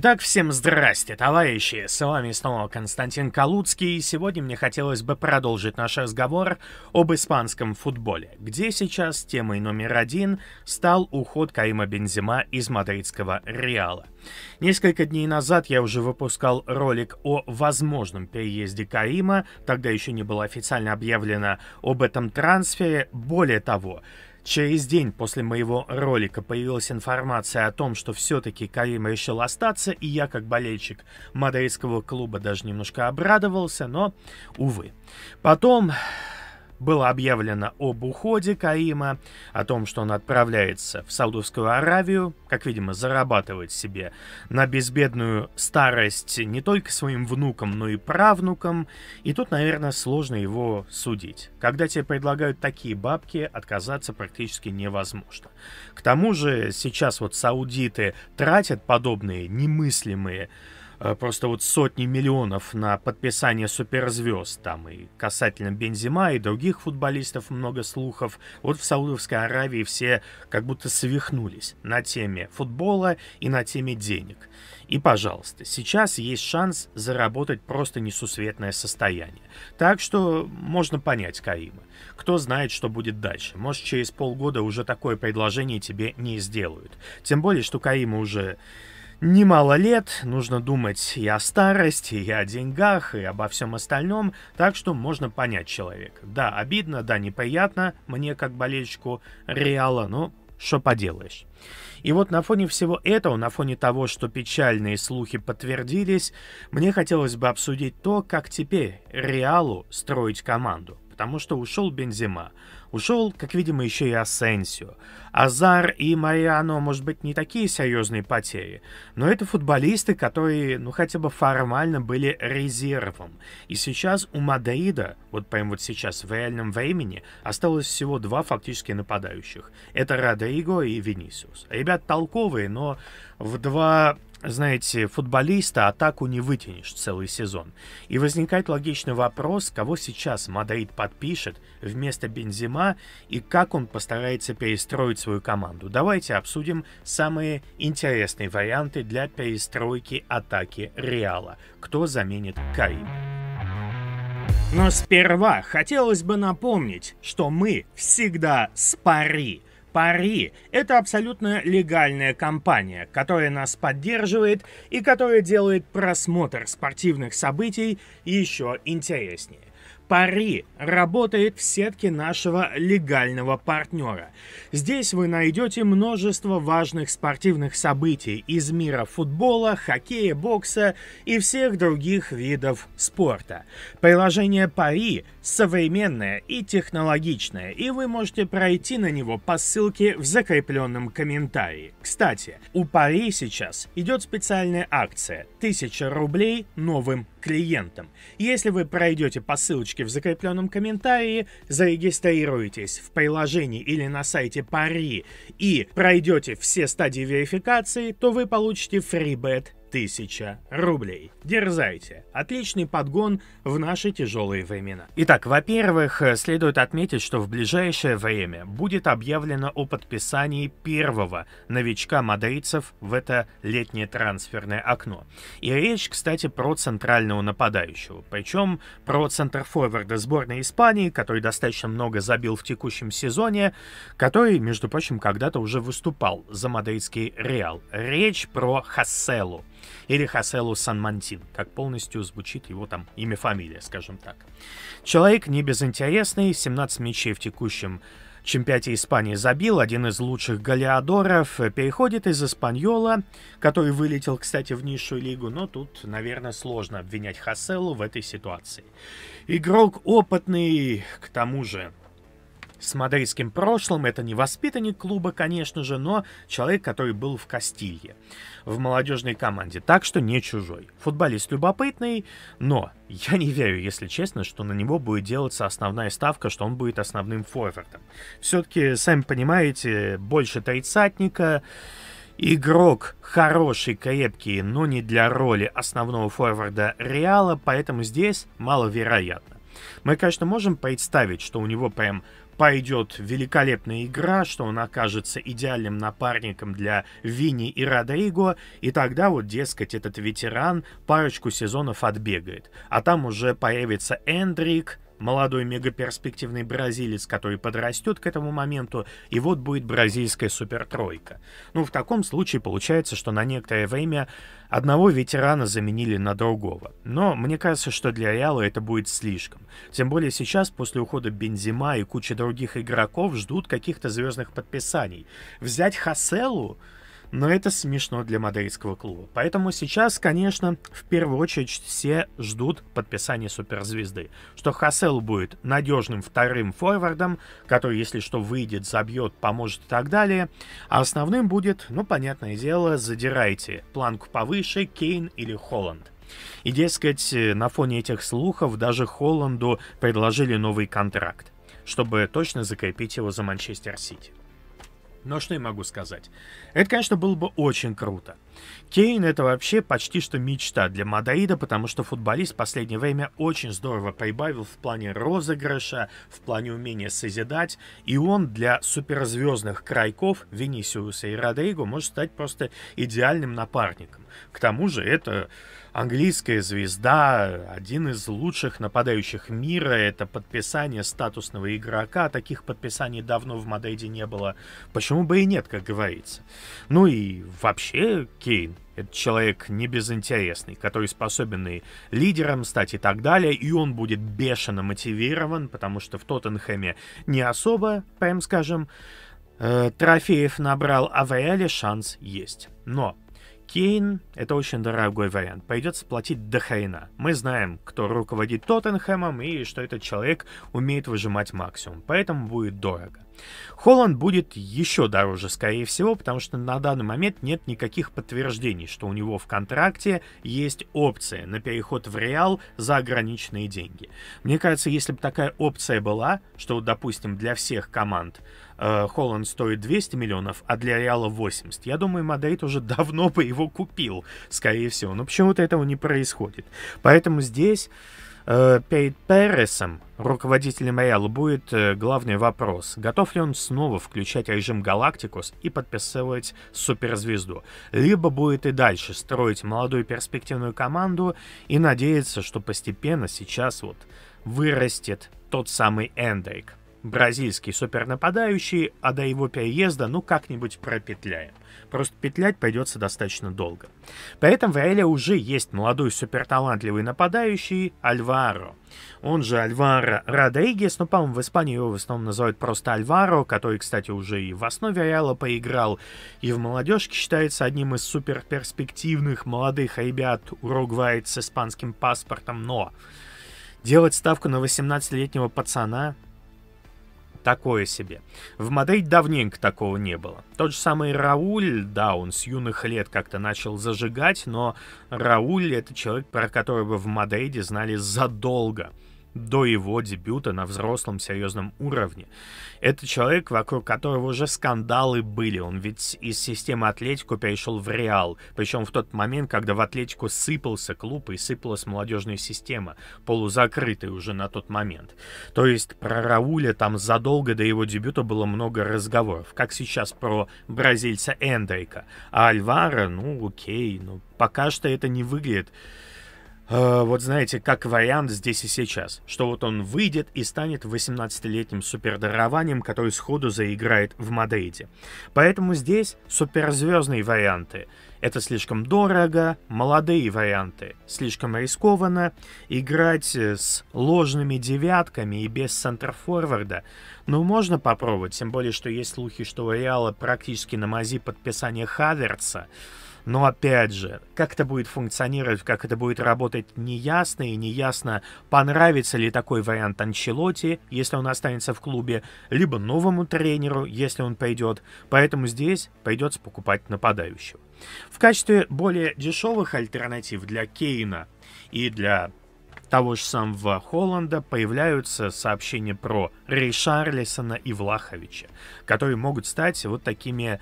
Итак, всем здрасте, товарищи! С вами снова Константин Калуцкий, и сегодня мне хотелось бы продолжить наш разговор об испанском футболе, где сейчас темой номер один стал уход Каима Бензима из мадридского Реала. Несколько дней назад я уже выпускал ролик о возможном переезде Каима, тогда еще не было официально объявлено об этом трансфере. Более того, Через день после моего ролика появилась информация о том, что все-таки Карим решил остаться, и я, как болельщик мадридского клуба, даже немножко обрадовался, но, увы. Потом было объявлено об уходе Каима, о том, что он отправляется в Саудовскую Аравию, как, видимо, зарабатывать себе на безбедную старость не только своим внукам, но и правнукам. И тут, наверное, сложно его судить. Когда тебе предлагают такие бабки, отказаться практически невозможно. К тому же сейчас вот саудиты тратят подобные немыслимые Э, просто вот сотни миллионов на подписание суперзвезд, там и касательно Бензима и других футболистов много слухов. Вот в Саудовской Аравии все как будто свихнулись на теме футбола и на теме денег. И, пожалуйста, сейчас есть шанс заработать просто несусветное состояние. Так что можно понять Каима. Кто знает, что будет дальше. Может, через полгода уже такое предложение тебе не сделают. Тем более, что Каима уже немало лет, нужно думать и о старости, и о деньгах, и обо всем остальном, так что можно понять человека. Да, обидно, да, неприятно мне как болельщику Реала, но что поделаешь. И вот на фоне всего этого, на фоне того, что печальные слухи подтвердились, мне хотелось бы обсудить то, как теперь Реалу строить команду потому что ушел Бензима. Ушел, как видимо, еще и Асенсио. Азар и Мариано, может быть, не такие серьезные потери, но это футболисты, которые, ну, хотя бы формально были резервом. И сейчас у Мадрида, вот прямо вот сейчас, в реальном времени, осталось всего два фактически нападающих. Это Родриго и Венисиус. Ребят толковые, но в два знаете, футболиста атаку не вытянешь целый сезон. И возникает логичный вопрос, кого сейчас Мадрид подпишет вместо Бензима и как он постарается перестроить свою команду. Давайте обсудим самые интересные варианты для перестройки атаки Реала. Кто заменит Карима? Но сперва хотелось бы напомнить, что мы всегда с пари пари. Это абсолютно легальная компания, которая нас поддерживает и которая делает просмотр спортивных событий еще интереснее. Пари работает в сетке нашего легального партнера. Здесь вы найдете множество важных спортивных событий из мира футбола, хоккея, бокса и всех других видов спорта. Приложение Пари современное и технологичное, и вы можете пройти на него по ссылке в закрепленном комментарии. Кстати, у Пари сейчас идет специальная акция 1000 рублей новым клиентам. Если вы пройдете по ссылочке ссылочке в закрепленном комментарии, зарегистрируйтесь в приложении или на сайте Пари и пройдете все стадии верификации, то вы получите фрибет 1000 рублей. Дерзайте. Отличный подгон в наши тяжелые времена. Итак, во-первых, э, следует отметить, что в ближайшее время будет объявлено о подписании первого новичка мадридцев в это летнее трансферное окно. И речь, кстати, про центрального нападающего. Причем про центрфорварда сборной Испании, который достаточно много забил в текущем сезоне, который, между прочим, когда-то уже выступал за мадридский Реал. Речь про Хасселу. Или Хаселу Санмантин, как полностью звучит его там имя-фамилия, скажем так. Человек не безинтересный, 17 мячей в текущем чемпионате Испании забил, один из лучших Галиадоров, переходит из Испаньола, который вылетел, кстати, в низшую лигу, но тут, наверное, сложно обвинять Хаселу в этой ситуации. Игрок опытный, к тому же, с мадридским прошлым. Это не воспитанник клуба, конечно же, но человек, который был в Кастилье, в молодежной команде, так что не чужой. Футболист любопытный, но я не верю, если честно, что на него будет делаться основная ставка, что он будет основным форвардом. Все-таки, сами понимаете, больше тридцатника, Игрок хороший, крепкий, но не для роли основного форварда Реала, поэтому здесь маловероятно. Мы, конечно, можем представить, что у него прям пойдет великолепная игра, что он окажется идеальным напарником для Вини и Родриго, и тогда вот, дескать, этот ветеран парочку сезонов отбегает. А там уже появится Эндрик, молодой мегаперспективный бразилец, который подрастет к этому моменту, и вот будет бразильская супертройка. Ну, в таком случае получается, что на некоторое время одного ветерана заменили на другого. Но мне кажется, что для Реала это будет слишком. Тем более сейчас, после ухода Бензима и кучи других игроков, ждут каких-то звездных подписаний. Взять Хаселу но это смешно для мадридского клуба. Поэтому сейчас, конечно, в первую очередь все ждут подписания суперзвезды, что Хаселл будет надежным вторым форвардом, который, если что, выйдет, забьет, поможет и так далее, а основным будет, ну, понятное дело, задирайте планку повыше Кейн или Холланд. И, дескать, на фоне этих слухов даже Холланду предложили новый контракт, чтобы точно закрепить его за Манчестер Сити. Но что я могу сказать? Это, конечно, было бы очень круто. Кейн это вообще почти что мечта для Мадаида, потому что футболист в последнее время очень здорово прибавил в плане розыгрыша, в плане умения созидать, и он для суперзвездных крайков Венисиуса и Родриго может стать просто идеальным напарником. К тому же это английская звезда, один из лучших нападающих мира, это подписание статусного игрока, таких подписаний давно в Мадейде не было, почему бы и нет, как говорится. Ну и вообще, Кейн. Это человек не безинтересный, который способен и лидером стать и так далее, и он будет бешено мотивирован, потому что в Тоттенхэме не особо, прям скажем, э, трофеев набрал, а в реале шанс есть. Но Кейн — это очень дорогой вариант. Придется платить до хрена. Мы знаем, кто руководит Тоттенхэмом и что этот человек умеет выжимать максимум, поэтому будет дорого. Холланд будет еще дороже, скорее всего, потому что на данный момент нет никаких подтверждений, что у него в контракте есть опция на переход в Реал за ограниченные деньги. Мне кажется, если бы такая опция была, что, допустим, для всех команд э, Холланд стоит 200 миллионов, а для Реала 80, я думаю, Мадрид уже давно бы его купил, скорее всего. Но почему-то этого не происходит. Поэтому здесь Э, Перед Пересом, руководителем Реала, будет э, главный вопрос, готов ли он снова включать режим Галактикус и подписывать суперзвезду, либо будет и дальше строить молодую перспективную команду и надеяться, что постепенно сейчас вот вырастет тот самый Эндрик бразильский супернападающий, а до его переезда ну как-нибудь пропетляем. Просто петлять придется достаточно долго. При этом в Реале уже есть молодой суперталантливый нападающий Альваро. Он же Альваро Родригес, но, по-моему, в Испании его в основном называют просто Альваро, который, кстати, уже и в основе Реала поиграл, и в молодежке считается одним из суперперспективных молодых ребят уругваец с испанским паспортом, но делать ставку на 18-летнего пацана такое себе. В Мадрид давненько такого не было. Тот же самый Рауль, да, он с юных лет как-то начал зажигать, но Рауль — это человек, про которого в Мадриде знали задолго до его дебюта на взрослом серьезном уровне. Это человек, вокруг которого уже скандалы были. Он ведь из системы Атлетико перешел в Реал. Причем в тот момент, когда в Атлетику сыпался клуб и сыпалась молодежная система, полузакрытая уже на тот момент. То есть про Рауля там задолго до его дебюта было много разговоров. Как сейчас про бразильца Эндрика. А Альвара, ну окей, ну пока что это не выглядит Э, вот знаете, как вариант здесь и сейчас, что вот он выйдет и станет 18-летним супердарованием, который сходу заиграет в Мадриде. Поэтому здесь суперзвездные варианты. Это слишком дорого, молодые варианты, слишком рискованно, играть э, с ложными девятками и без центрфорварда. Но можно попробовать, тем более, что есть слухи, что у Реала практически на мази подписание Хаверца. Но опять же, как это будет функционировать, как это будет работать, неясно. И неясно, понравится ли такой вариант Анчелоти, если он останется в клубе, либо новому тренеру, если он пойдет. Поэтому здесь придется покупать нападающего. В качестве более дешевых альтернатив для Кейна и для того же самого Холланда появляются сообщения про Рейшарлисона и Влаховича, которые могут стать вот такими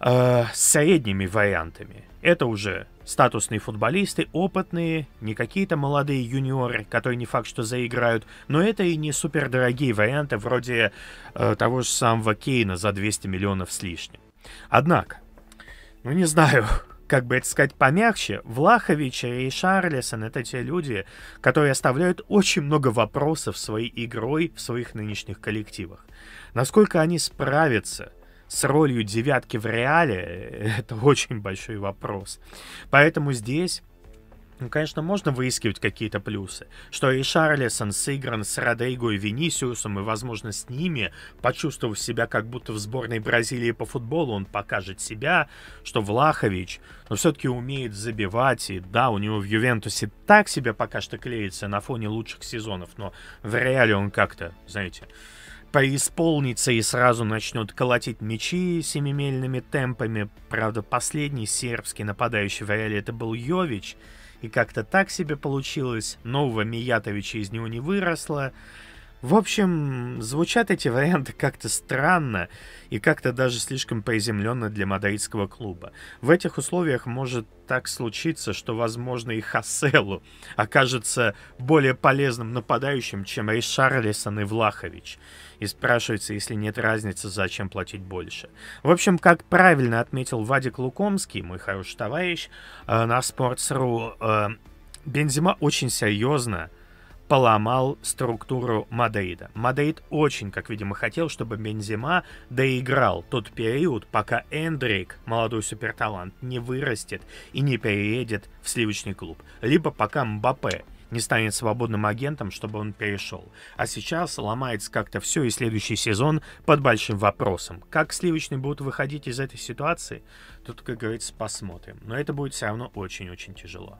э, с средними вариантами. Это уже статусные футболисты, опытные, не какие-то молодые юниоры, которые не факт, что заиграют, но это и не супердорогие варианты вроде э, того же самого Кейна за 200 миллионов с лишним. Однако, ну не знаю, как бы это сказать помягче, Влахович и Шарлисон — это те люди, которые оставляют очень много вопросов своей игрой в своих нынешних коллективах. Насколько они справятся — с ролью девятки в реале, это очень большой вопрос. Поэтому здесь ну, конечно, можно выискивать какие-то плюсы, что и Шарлисон сыгран с Родейго и Венисиусом, и, возможно, с ними, почувствовав себя как будто в сборной Бразилии по футболу, он покажет себя, что Влахович, но ну, все-таки умеет забивать, и да, у него в Ювентусе так себя пока что клеится на фоне лучших сезонов, но в реале он как-то, знаете, преисполнится и сразу начнет колотить мечи семимельными темпами. Правда, последний сербский нападающий в реале это был Йович, и как-то так себе получилось. Нового Миятовича из него не выросло. В общем, звучат эти варианты как-то странно и как-то даже слишком приземленно для мадридского клуба. В этих условиях может так случиться, что, возможно, и Хаселу окажется более полезным нападающим, чем Ришарлисон и Влахович. И спрашивается, если нет разницы, зачем платить больше. В общем, как правильно отметил Вадик Лукомский, мой хороший товарищ, э, на Sports.ru, э, Бензима очень серьезно поломал структуру Мадейда. Мадейд очень, как видимо, хотел, чтобы Бензима доиграл тот период, пока Эндрик, молодой суперталант, не вырастет и не переедет в сливочный клуб. Либо пока Мбаппе не станет свободным агентом, чтобы он перешел. А сейчас ломается как-то все, и следующий сезон под большим вопросом. Как сливочные будут выходить из этой ситуации, тут, как говорится, посмотрим. Но это будет все равно очень-очень тяжело.